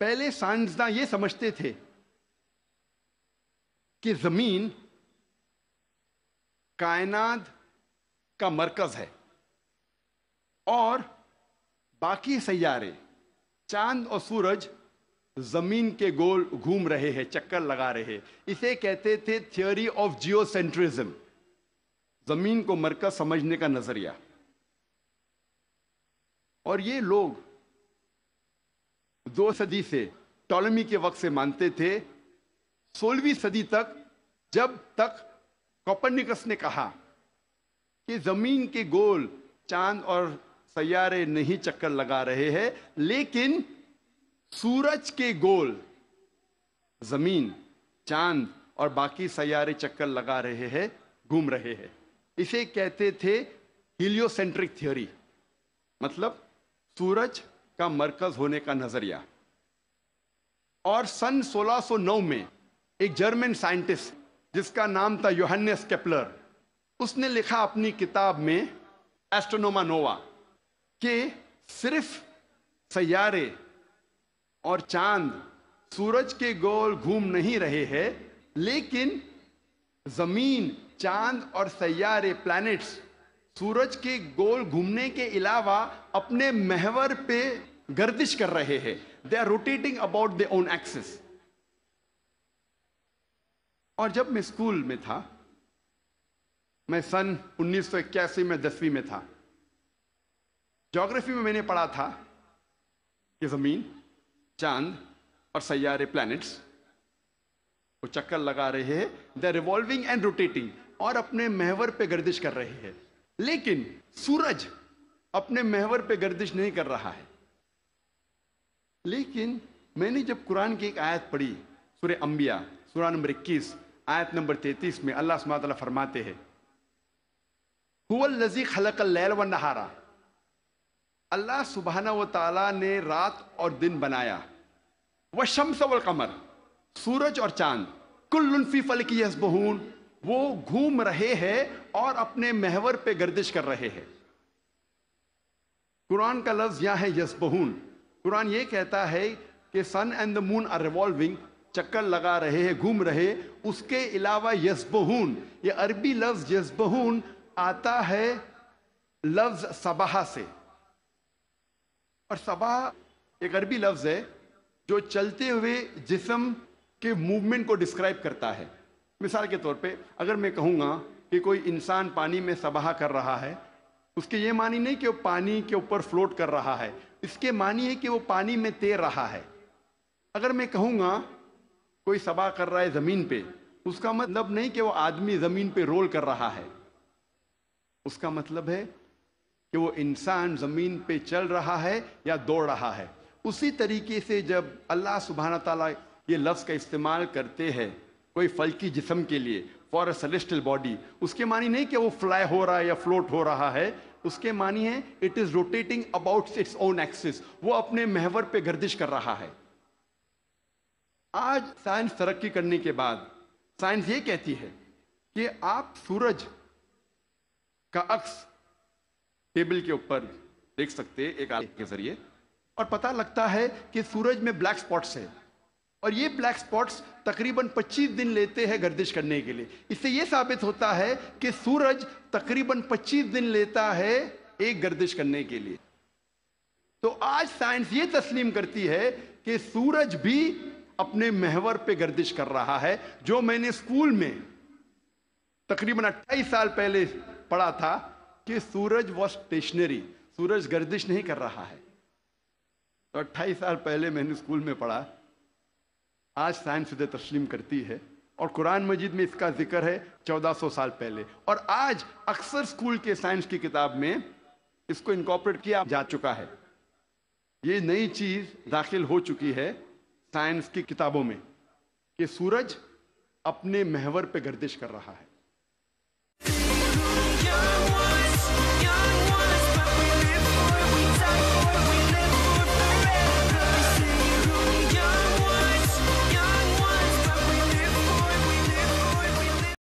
पहले साइंसदान ये समझते थे कि जमीन कायनात का मरकज है और बाकी सैारे चांद और सूरज जमीन के गोल घूम रहे हैं चक्कर लगा रहे हैं इसे कहते थे थियोरी ऑफ जियोसेंट्रिज्म जमीन को मरकज समझने का नजरिया और ये लोग दो सदी से टॉलमी के वक्त से मानते थे सोलहवीं सदी तक जब तक कॉपरनिकस ने कहा कि जमीन के गोल चांद और सैारे नहीं चक्कर लगा रहे हैं लेकिन सूरज के गोल जमीन चांद और बाकी सैारे चक्कर लगा रहे हैं घूम रहे हैं इसे कहते थे हिलियोसेंट्रिक थ्योरी मतलब सूरज का मरकज होने का नज़रिया और सन 1609 में एक जर्मन साइंटिस्ट जिसका नाम था योहन्नस केपलर उसने लिखा अपनी किताब में एस्ट्रोनोमा नोवा कि सिर्फ सैारे और चांद सूरज के गोल घूम नहीं रहे हैं लेकिन ज़मीन चांद और सैारे प्लैनेट्स सूरज के गोल घूमने के अलावा अपने महवर पे गर्दिश कर रहे हैं they are rotating about their own axis और जब मैं स्कूल में था मैं सन 1981 में दसवीं में था ज्योग्राफी में मैंने पढ़ा था कि जमीन चांद और सैारे प्लैनेट्स वो चक्कर लगा रहे हैं द रिवॉल्विंग एंड रोटेटिंग और अपने महवर पे गर्दिश कर रहे हैं लेकिन सूरज अपने महवर पे गर्दिश नहीं कर रहा है लेकिन मैंने जब कुरान की एक आयत पढ़ी सूर्य अंबिया सूरा नंबर इक्कीस आयत नंबर तैतीस में अल्लाह सुबह फरमाते हैं खलक लैल व नहारा अल्लाह सुबहाना व ताला ने रात और दिन बनाया वह शमसवल वल कमर सूरज और चांद कुल्लफी फल की हसबहून वो घूम रहे हैं और अपने महवर पे गर्दिश कर रहे हैं कुरान का लफ्ज यहां है यसबहून कुरान ये कहता है कि sun and the moon are revolving चक्कर लगा रहे हैं घूम रहे उसके अलावा यसबहून ये अरबी लफ्ज यसबहून आता है लफ्ज सबाह से और सबाह एक अरबी लफ्ज है जो चलते हुए जिसम के मूवमेंट को डिस्क्राइब करता है मिसाल के तौर पे अगर मैं कहूँगा कि कोई इंसान पानी में सबाह कर रहा है उसके ये मानी नहीं कि वो पानी के ऊपर फ्लोट कर रहा है इसके मानी है कि वो पानी में तैर रहा है अगर मैं कहूँगा कोई सबाह कर रहा है ज़मीन पे उसका मतलब नहीं कि वो आदमी ज़मीन पे रोल कर रहा है उसका मतलब है कि वो इंसान ज़मीन पे चल रहा है या दौड़ रहा है उसी तरीके से जब अल्लाह सुबहाना तला ये लफ्ज़ का इस्तेमाल करते हैं कोई फल्की जिसम के लिए फॉर अ सेलेस्टल बॉडी उसके मानी नहीं कि वो फ्लाई हो रहा है या फ्लोट हो रहा है उसके मानी है it is rotating about its own axis वो अपने महवर पे गर्दिश कर रहा है आज साइंस तरक्की करने के बाद साइंस ये कहती है कि आप सूरज का अक्स टेबल के ऊपर देख सकते एक आगे के जरिए और पता लगता है कि सूरज में ब्लैक स्पॉट्स है और ये ब्लैक स्पॉट्स तकरीबन 25 दिन लेते हैं गर्दिश करने के लिए इससे ये साबित होता है कि सूरज तकरीबन 25 दिन लेता है एक गर्दिश करने के लिए तो आज साइंस ये तस्लीम करती है कि सूरज भी अपने महवर पे गर्दिश कर रहा है जो मैंने स्कूल में तकरीबन अट्ठाईस साल पहले पढ़ा था कि सूरज वॉज स्टेशनरी सूरज गर्दिश नहीं कर रहा है तो अट्ठाईस साल पहले मैंने स्कूल में पढ़ा आज साइंस उसे तस्लीम करती है और कुरान मजीद में इसका जिक्र है 1400 साल पहले और आज अक्सर स्कूल के साइंस की किताब में इसको इनकॉपरेट किया जा चुका है ये नई चीज़ दाखिल हो चुकी है साइंस की किताबों में कि सूरज अपने महवर पे गर्दिश कर रहा है